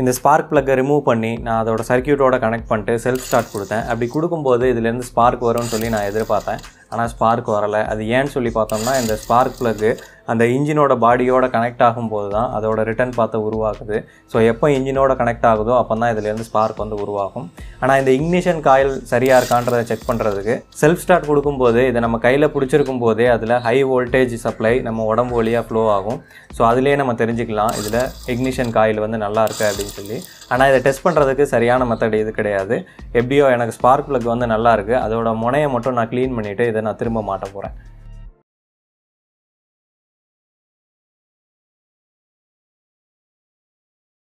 இந்த spark ப்ளக்கை remove பண்ணி நான் அதோட சர்க்கியூட்டோட கனெக்ட் பண்ணிட்டு செல்ஃப் ஸ்டார்ட் கொடுத்தேன் அப்படி கொடுக்கும்போது இதுலேருந்து ஸ்பார்க் வரும்னு சொல்லி நான் எதிர்பார்த்தேன் ஆனால் ஸ்பார்க் வரலை அது ஏன்னு சொல்லி பார்த்தோம்னா இந்த ஸ்பார்க் ப்ளக்கு அந்த இன்ஜினோட பாடியோட கனெக்ட் ஆகும்போது தான் அதோட ரிட்டர்ன் பார்த்து உருவாகுது ஸோ எப்போ இன்ஜினோட கனெக்ட் ஆகுதோ அப்போ தான் இதுலேருந்து ஸ்பார்க் வந்து உருவாகும் ஆனால் இந்த இக்னிஷன் காயில் சரியாக இருக்கான்றதை செக் பண்ணுறதுக்கு செல்ஃப் ஸ்டார்ட் கொடுக்கும்போது இதை நம்ம கையில் பிடிச்சிருக்கும் போதே அதில் ஹை வோல்டேஜ் சப்ளை நம்ம உடம்பு வழியாக ஃப்ளோ ஆகும் ஸோ அதுலேயே நம்ம தெரிஞ்சுக்கலாம் இதில் இக்னிஷன் காயில் வந்து நல்லா இருக்குது அப்படின்னு சொல்லி ஆனால் இதை டெஸ்ட் பண்ணுறதுக்கு சரியான மெத்தட் இது கிடையாது எப்படியோ எனக்கு ஸ்பார்க் ப்ளக் வந்து நல்லா இருக்குது அதோட முனையை மட்டும் நான் க்ளீன் பண்ணிவிட்டு இதை நான் திரும்ப மாட்ட போகிறேன்